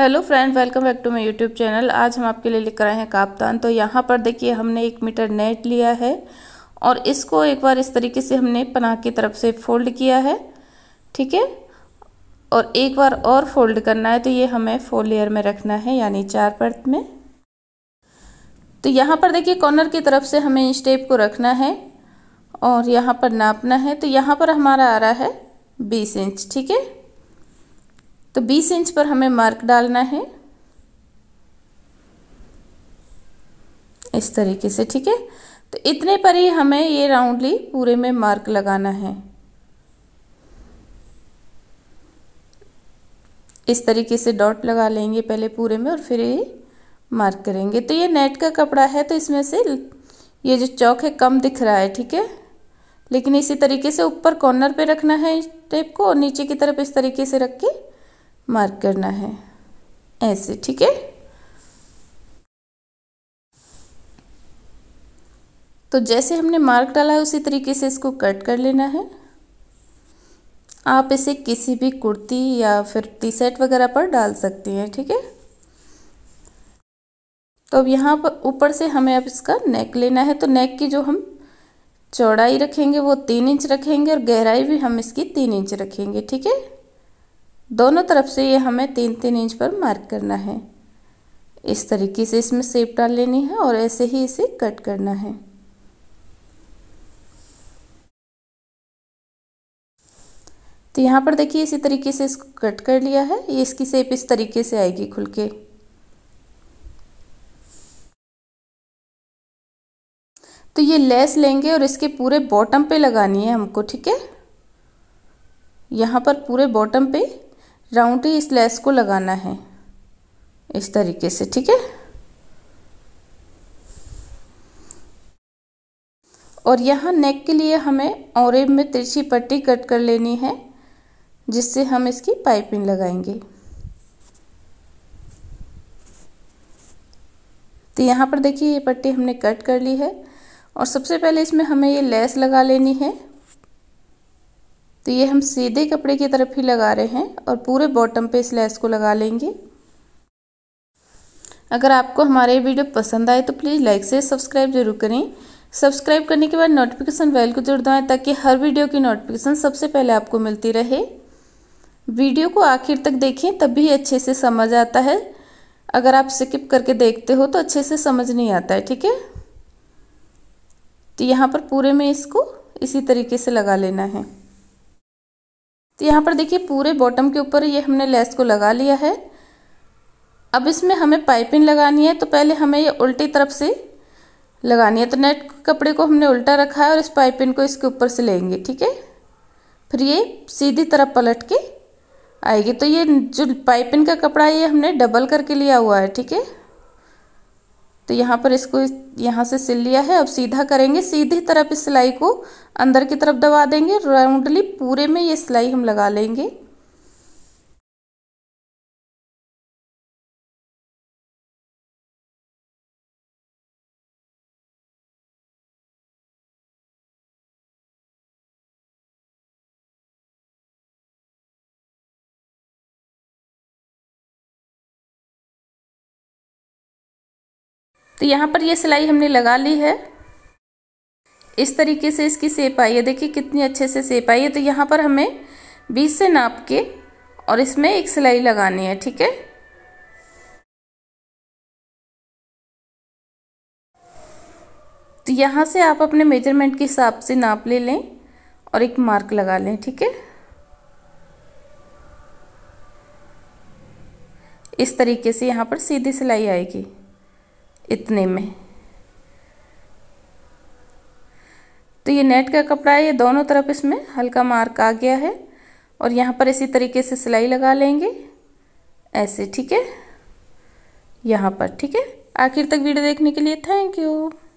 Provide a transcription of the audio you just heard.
hello friend welcome back to my YouTube channel आज हम आपके लिए लेकर आए हैं काप्तान तो यहाँ पर देखिए हमने एक मीटर नेट लिया है और इसको एक बार इस तरीके से हमने पनाह की तरफ से फोल्ड किया है ठीक है और एक बार और फोल्ड करना है तो ये हमें फोर लेयर में रखना है यानी चार पर्थ में तो यहाँ पर देखिए कॉर्नर की तरफ से हमें इस टेप को रखना है और यहाँ पर नापना है तो यहाँ पर हमारा आ रहा है बीस इंच ठीक है तो 20 इंच पर हमें मार्क डालना है इस तरीके से ठीक है तो इतने पर ही हमें ये राउंडली पूरे में मार्क लगाना है इस तरीके से डॉट लगा लेंगे पहले पूरे में और फिर ये मार्क करेंगे तो ये नेट का कपड़ा है तो इसमें से ये जो चौक है कम दिख रहा है ठीक है लेकिन इसी तरीके से ऊपर कॉर्नर पे रखना है इस टेप को और नीचे की तरफ इस तरीके से रख के मार्क करना है ऐसे ठीक है तो जैसे हमने मार्क डाला है उसी तरीके से इसको कट कर लेना है आप इसे किसी भी कुर्ती या फिर टी शर्ट वगैरह पर डाल सकती हैं ठीक है तो अब यहाँ पर ऊपर से हमें अब इसका नेक लेना है तो नेक की जो हम चौड़ाई रखेंगे वो तीन इंच रखेंगे और गहराई भी हम इसकी तीन इंच रखेंगे ठीक है दोनों तरफ से ये हमें तीन तीन इंच पर मार्क करना है इस तरीके से इसमें सेप डाल लेनी है और ऐसे ही इसे कट करना है तो यहाँ पर देखिए इसी तरीके से इसको कट कर लिया है ये इसकी सेप इस तरीके से आएगी खुल के तो ये लेस लेंगे और इसके पूरे बॉटम पे लगानी है हमको ठीक है यहाँ पर पूरे बॉटम पे राउंडी इस लेस को लगाना है इस तरीके से ठीक है और यहाँ नेक के लिए हमें और में तिरछी पट्टी कट कर लेनी है जिससे हम इसकी पाइपिंग लगाएंगे तो यहाँ पर देखिए ये पट्टी हमने कट कर ली है और सबसे पहले इसमें हमें ये लेस लगा लेनी है तो ये हम सीधे कपड़े की तरफ ही लगा रहे हैं और पूरे बॉटम पे इस लेस को लगा लेंगे अगर आपको हमारे वीडियो पसंद आए तो प्लीज़ लाइक से सब्सक्राइब जरूर करें सब्सक्राइब करने के बाद नोटिफिकेशन बेल को जरूर दबाएं ताकि हर वीडियो की नोटिफिकेशन सबसे पहले आपको मिलती रहे वीडियो को आखिर तक देखें तब भी अच्छे से समझ आता है अगर आप स्किप करके देखते हो तो अच्छे से समझ नहीं आता है ठीक है तो यहाँ पर पूरे में इसको इसी तरीके से लगा लेना है तो यहाँ पर देखिए पूरे बॉटम के ऊपर ये हमने लेस को लगा लिया है अब इसमें हमें पाइपिंग लगानी है तो पहले हमें ये उल्टी तरफ से लगानी है तो नेट कपड़े को हमने उल्टा रखा है और इस पाइपिंग को इसके ऊपर से लेंगे ठीक है फिर ये सीधी तरफ पलट के आएगी तो ये जो पाइपिंग का कपड़ा है ये हमने डबल करके लिया हुआ है ठीक है तो यहाँ पर इसको यहाँ से सिल लिया है अब सीधा करेंगे सीधी तरफ इस सिलाई को अंदर की तरफ दबा देंगे राउंडली पूरे में ये सिलाई हम लगा लेंगे तो यहाँ पर ये सिलाई हमने लगा ली है इस तरीके से इसकी सेप आई है देखिए कितनी अच्छे से सेप आई है तो यहाँ पर हमें बीस से नाप के और इसमें एक सिलाई लगानी है ठीक है तो यहाँ से आप अपने मेजरमेंट के हिसाब से नाप ले लें और एक मार्क लगा लें ठीक है इस तरीके से यहाँ पर सीधी सिलाई आएगी इतने में तो ये नेट का कपड़ा है ये दोनों तरफ इसमें हल्का मार्क आ गया है और यहाँ पर इसी तरीके से सिलाई लगा लेंगे ऐसे ठीक है यहाँ पर ठीक है आखिर तक वीडियो देखने के लिए थैंक यू